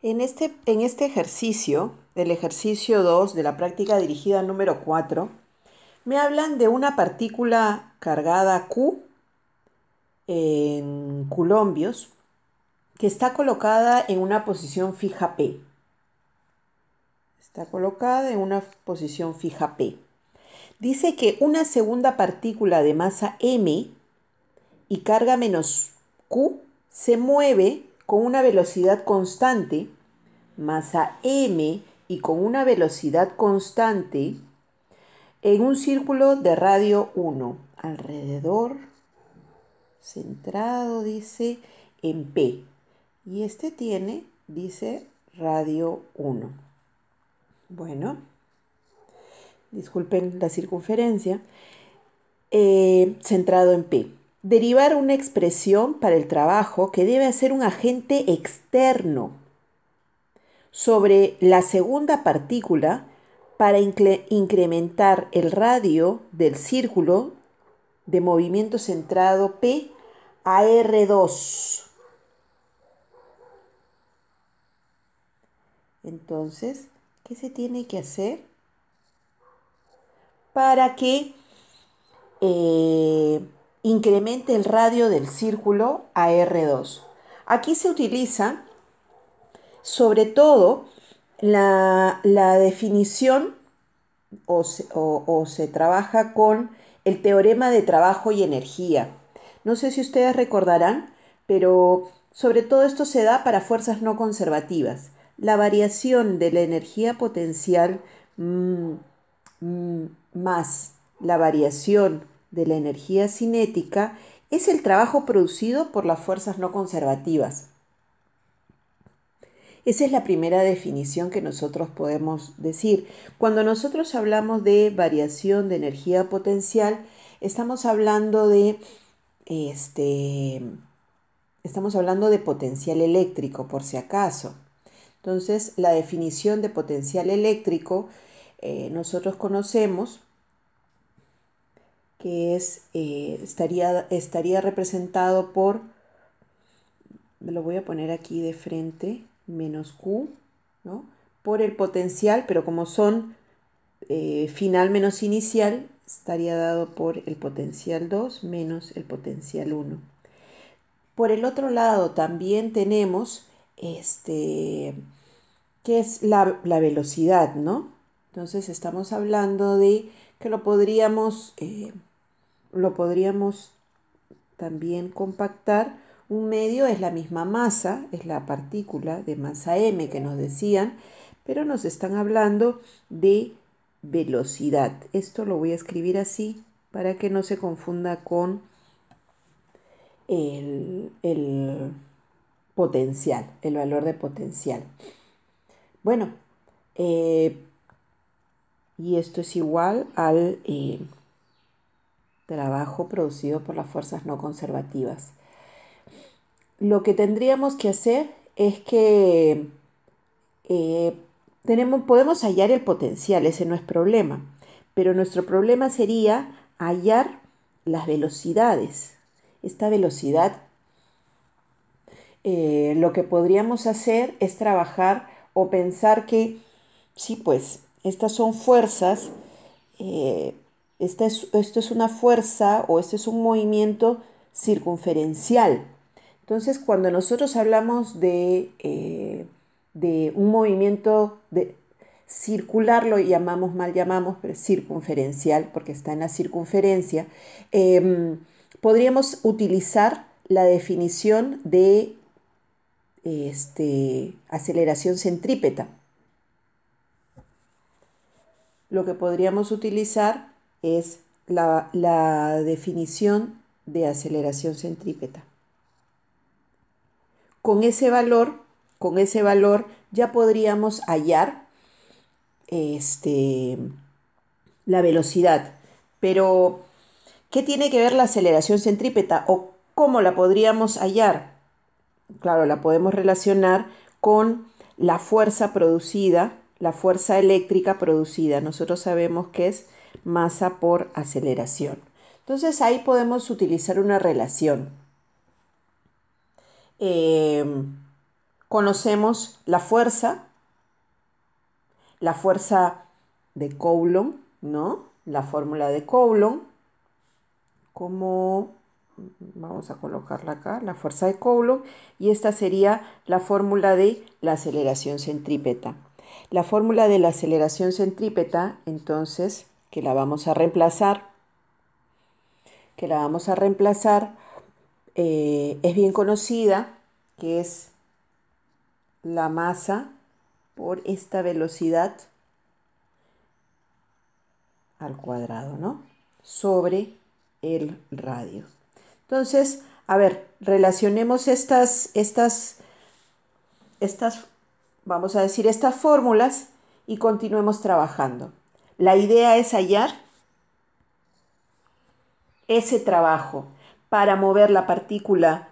En este, en este ejercicio, el ejercicio 2 de la práctica dirigida número 4, me hablan de una partícula cargada Q en colombios que está colocada en una posición fija P. Está colocada en una posición fija P. Dice que una segunda partícula de masa M y carga menos Q se mueve con una velocidad constante, masa m y con una velocidad constante en un círculo de radio 1 alrededor centrado dice en P y este tiene dice radio 1 bueno disculpen la circunferencia eh, centrado en P Derivar una expresión para el trabajo que debe hacer un agente externo sobre la segunda partícula para incrementar el radio del círculo de movimiento centrado P a R2. Entonces, ¿qué se tiene que hacer? Para que eh, incremente el radio del círculo a R2. Aquí se utiliza sobre todo la, definición o se, trabaja con el teorema de trabajo y energía. No sé si ustedes recordarán, pero sobre todo esto se da para fuerzas no conservativas. La variación de la energía potencial mm, mm, más la variación de la energía cinética es el trabajo producido por las fuerzas no conservativas. Esa es la primera definición que nosotros podemos decir. Cuando nosotros hablamos de variación de energía potencial, estamos hablando de este estamos hablando de potencial eléctrico por si acaso. Entonces, la definición de potencial eléctrico eh, nosotros conocemos que es, eh, estaría, estaría representado por, lo voy a poner aquí de frente, menos Q, ¿no? por el potencial, pero como son eh, final menos inicial, estaría dado por el potencial 2 menos el potencial 1. Por el otro lado también tenemos este, que es la, velocidad, ¿no? Entonces estamos hablando de que lo podríamos eh, lo podríamos también compactar. Un medio es la misma masa, es la partícula de masa m que nos decían, pero nos están hablando de velocidad. Esto lo voy a escribir así para que no se confunda con el, potencial, el valor de potencial. Bueno, eh, y esto es igual al... Eh, trabajo producido por las fuerzas no conservativas. Lo que tendríamos que hacer es que eh, tenemos, podemos hallar el potencial, ese no es problema, pero nuestro problema sería hallar las velocidades. Esta velocidad, eh, lo que podríamos hacer es trabajar o pensar que, sí, pues, estas son fuerzas eh, esto es una fuerza o este es un movimiento circunferencial. Entonces, cuando nosotros hablamos eh, de, un movimiento de, circular, lo llamamos, mal llamamos, pero circunferencial, porque está en la circunferencia, em, podríamos utilizar la definición de este, aceleración centrípeta. Lo que podríamos utilizar es la, definición de aceleración centrípeta. Con ese valor, con ese valor ya podríamos hallar este, la velocidad. Pero, ¿qué tiene que ver la aceleración centrípeta o cómo la podríamos hallar? Claro, la podemos relacionar con la fuerza producida, la fuerza eléctrica producida. Nosotros sabemos que es masa por aceleración. Entonces ahí podemos utilizar una relación. Em, conocemos la fuerza, la fuerza de Coulomb, ¿no? La fórmula de Coulomb, como mm, vamos a colocarla acá, la fuerza de Coulomb, y esta sería la fórmula de la aceleración centrípeta. La fórmula de la aceleración centrípeta, entonces, que la vamos a reemplazar, que la vamos a reemplazar, eh, es bien conocida, que es la masa por esta velocidad al cuadrado, ¿no? Sobre el radio. Entonces, a ver, relacionemos estas, estas, estas, vamos a decir, estas fórmulas y continuemos trabajando. La idea es hallar ese trabajo para mover la partícula,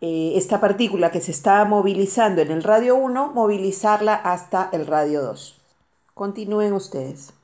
eh, esta partícula que se está movilizando en el radio 1, movilizarla hasta el radio 2. Continúen ustedes.